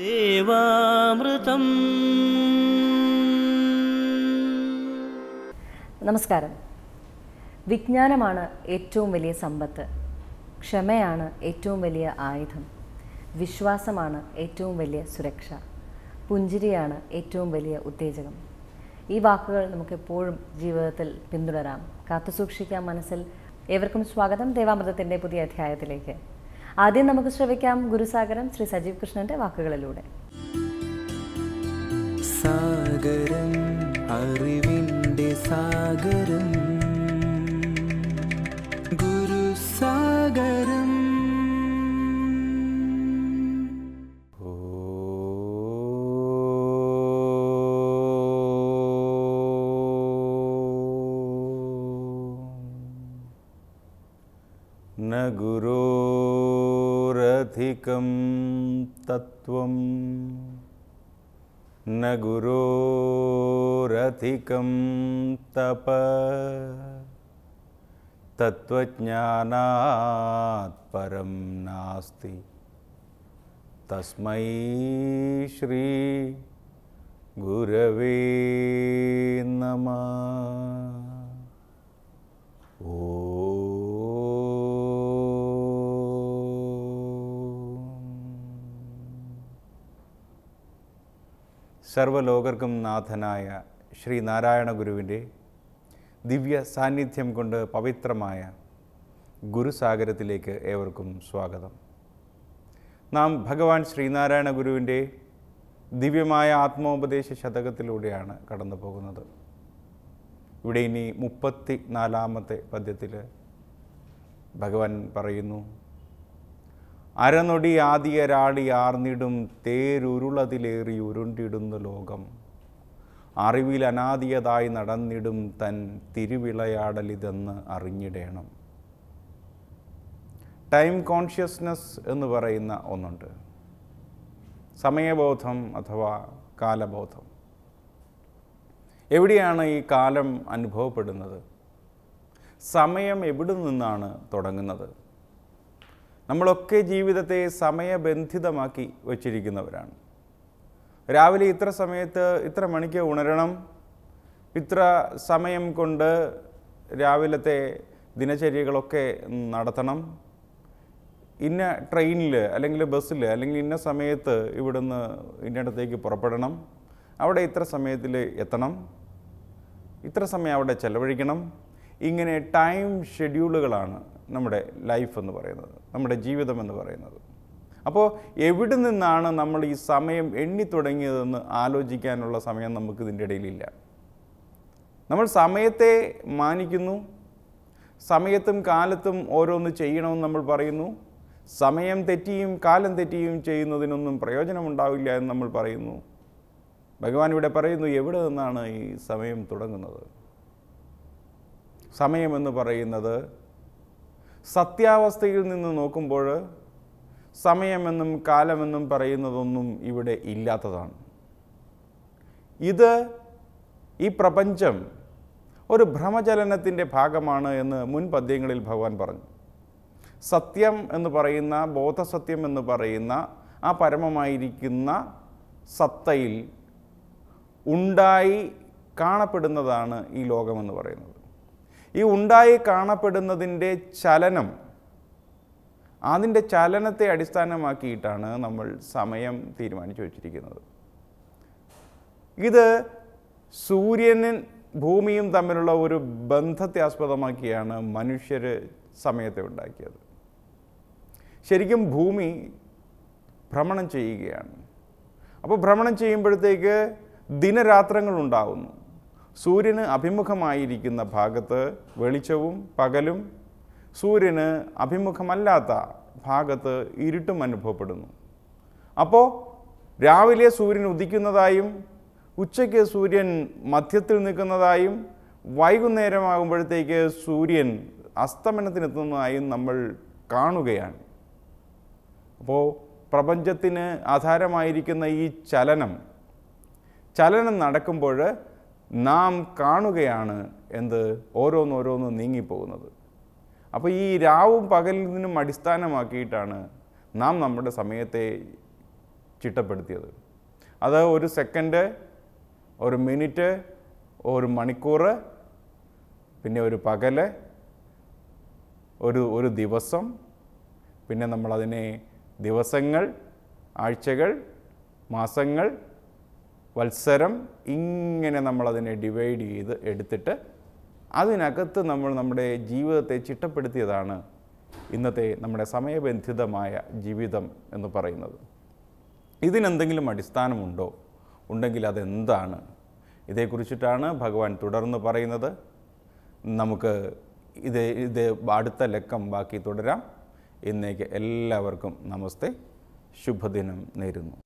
ദേവാമൃതം നമസ്കാരം വിജ്ഞാനമാണ് ഏറ്റവും വലിയ സമ്പത്ത് ക്ഷമയാണ് ഏറ്റവും വലിയ ആയുധം വിശ്വാസമാണ് ഏറ്റവും വലിയ സുരക്ഷ പുഞ്ചിരിയാണ് ഏറ്റവും വലിയ ഉത്തേജകം ഈ വാക്കുകൾ നമുക്കെപ്പോഴും ജീവിതത്തിൽ പിന്തുടരാം കാത്തുസൂക്ഷിക്കാം മനസ്സിൽ ഏവർക്കും സ്വാഗതം ദേവാമൃതത്തിൻ്റെ പുതിയ അധ്യായത്തിലേക്ക് ആദ്യം നമുക്ക് ശ്രവിക്കാം ഗുരുസാഗരം ശ്രീ സജീവ് കൃഷ്ണന്റെ വാക്കുകളിലൂടെ സാഗരം അറിവിൻ്റെ സാഗരം ഗുരുസാഗരം ഗുരോ गुरोरधिकं तत्त्वं न गुरोरधिकं तप तत्त्वज्ञानात् परं नास्ति तस्मै श्री गुरवे नमः സർവ്വലോകർക്കും നാഥനായ ശ്രീ നാരായണ ഗുരുവിൻ്റെ ദിവ്യ സാന്നിധ്യം കൊണ്ട് പവിത്രമായ ഗുരുസാഗരത്തിലേക്ക് ഏവർക്കും സ്വാഗതം നാം ഭഗവാൻ ശ്രീനാരായണ ഗുരുവിൻ്റെ ദിവ്യമായ ആത്മോപദേശ ശതകത്തിലൂടെയാണ് കടന്നു പോകുന്നത് ഇവിടെ ഇനി മുപ്പത്തി നാലാമത്തെ പദ്യത്തിൽ ഭഗവാൻ പറയുന്നു അരനൊടി ആദിയരാടി ആർന്നിടും തേരുരുളതിലേറി ഉരുണ്ടിടുന്ന ലോകം അറിവിൽ അനാദിയതായി നടന്നിടും തൻ തിരുവിളയാടലിതെന്ന് അറിഞ്ഞിടേണം ടൈം കോൺഷ്യസ്നസ് എന്ന് പറയുന്ന ഒന്നുണ്ട് സമയബോധം അഥവാ കാലബോധം എവിടെയാണ് ഈ കാലം അനുഭവപ്പെടുന്നത് സമയം എവിടെ നിന്നാണ് തുടങ്ങുന്നത് നമ്മളൊക്കെ ജീവിതത്തെ സമയബന്ധിതമാക്കി വച്ചിരിക്കുന്നവരാണ് രാവിലെ ഇത്ര സമയത്ത് ഇത്ര മണിക്ക് ഉണരണം ഇത്ര സമയം കൊണ്ട് രാവിലത്തെ ദിനചര്യകളൊക്കെ നടത്തണം ഇന്ന ട്രെയിനിൽ അല്ലെങ്കിൽ ബസ്സിൽ അല്ലെങ്കിൽ ഇന്ന സമയത്ത് ഇവിടുന്ന് ഇന്നിടത്തേക്ക് പുറപ്പെടണം അവിടെ ഇത്ര സമയത്തിൽ എത്തണം ഇത്ര സമയം അവിടെ ചെലവഴിക്കണം ഇങ്ങനെ ടൈം ഷെഡ്യൂളുകളാണ് നമ്മുടെ ലൈഫ് എന്ന് പറയുന്നത് നമ്മുടെ ജീവിതം എന്ന് പറയുന്നത് അപ്പോൾ എവിടെ നിന്നാണ് നമ്മൾ ഈ സമയം എണ്ണി തുടങ്ങിയതെന്ന് ആലോചിക്കാനുള്ള സമയം നമുക്ക് ഇതിൻ്റെ ഇടയിലില്ല നമ്മൾ സമയത്തെ മാനിക്കുന്നു സമയത്തും കാലത്തും ഓരോന്ന് ചെയ്യണമെന്ന് നമ്മൾ പറയുന്നു സമയം തെറ്റിയും കാലം തെറ്റിയും ചെയ്യുന്നതിനൊന്നും പ്രയോജനമുണ്ടാവില്ല എന്ന് നമ്മൾ പറയുന്നു ഭഗവാൻ ഇവിടെ പറയുന്നു എവിടെ നിന്നാണ് ഈ സമയം തുടങ്ങുന്നത് സമയമെന്ന് പറയുന്നത് സത്യാവസ്ഥയിൽ നിന്ന് നോക്കുമ്പോൾ സമയമെന്നും കാലമെന്നും പറയുന്നതൊന്നും ഇവിടെ ഇല്ലാത്തതാണ് ഇത് ഈ പ്രപഞ്ചം ഒരു ഭ്രമചലനത്തിൻ്റെ ഭാഗമാണ് എന്ന് മുൻ പദ്യങ്ങളിൽ ഭഗവാൻ പറഞ്ഞു സത്യം എന്ന് പറയുന്ന ബോധസത്യം എന്ന് പറയുന്ന ആ പരമമായിരിക്കുന്ന സത്തയിൽ ഉണ്ടായി കാണപ്പെടുന്നതാണ് ഈ ലോകമെന്ന് പറയുന്നത് ഈ ഉണ്ടായി കാണപ്പെടുന്നതിൻ്റെ ചലനം അതിൻ്റെ ചലനത്തെ അടിസ്ഥാനമാക്കിയിട്ടാണ് നമ്മൾ സമയം തീരുമാനിച്ചു വച്ചിരിക്കുന്നത് ഇത് സൂര്യനും ഭൂമിയും തമ്മിലുള്ള ഒരു ബന്ധത്തെ ആസ്പദമാക്കിയാണ് മനുഷ്യർ സമയത്തെ ഉണ്ടാക്കിയത് ശരിക്കും ഭൂമി ഭ്രമണം ചെയ്യുകയാണ് അപ്പോൾ ഭ്രമണം ചെയ്യുമ്പോഴത്തേക്ക് ദിനരാത്രങ്ങളുണ്ടാവുന്നു സൂര്യന് അഭിമുഖമായിരിക്കുന്ന ഭാഗത്ത് വെളിച്ചവും പകലും സൂര്യന് അഭിമുഖമല്ലാത്ത ഭാഗത്ത് ഇരുട്ടും അനുഭവപ്പെടുന്നു അപ്പോൾ രാവിലെ സൂര്യൻ ഉദിക്കുന്നതായും ഉച്ചയ്ക്ക് സൂര്യൻ മധ്യത്തിൽ നിൽക്കുന്നതായും വൈകുന്നേരമാകുമ്പോഴത്തേക്ക് സൂര്യൻ അസ്തമനത്തിനെത്തുന്നതായും നമ്മൾ കാണുകയാണ് അപ്പോൾ പ്രപഞ്ചത്തിന് ആധാരമായിരിക്കുന്ന ഈ ചലനം ചലനം നടക്കുമ്പോൾ നാം കാണുകയാണ് എന്ത് ഓരോന്നോരോന്ന് നീങ്ങിപ്പോകുന്നത് അപ്പോൾ ഈ രാവും പകലിനും അടിസ്ഥാനമാക്കിയിട്ടാണ് നാം നമ്മുടെ സമയത്തെ ചിട്ടപ്പെടുത്തിയത് അത് ഒരു സെക്കൻഡ് ഒരു മിനിറ്റ് ഒരു മണിക്കൂർ പിന്നെ ഒരു പകല് ഒരു ഒരു ദിവസം പിന്നെ നമ്മളതിനെ ദിവസങ്ങൾ ആഴ്ചകൾ മാസങ്ങൾ വത്സരം ഇങ്ങനെ നമ്മളതിനെ ഡിവൈഡ് ചെയ്ത് എടുത്തിട്ട് അതിനകത്ത് നമ്മൾ നമ്മുടെ ജീവിതത്തെ ചിട്ടപ്പെടുത്തിയതാണ് ഇന്നത്തെ നമ്മുടെ സമയബന്ധിതമായ ജീവിതം എന്ന് പറയുന്നത് ഇതിനെന്തെങ്കിലും അടിസ്ഥാനമുണ്ടോ ഉണ്ടെങ്കിൽ അതെന്താണ് ഇതേക്കുറിച്ചിട്ടാണ് ഭഗവാൻ തുടർന്ന് പറയുന്നത് നമുക്ക് ഇത് ഇത് അടുത്ത ലക്കം ബാക്കി തുടരാം ഇന്നേക്ക് എല്ലാവർക്കും നമസ്തേ ശുഭദിനം നേരുന്നു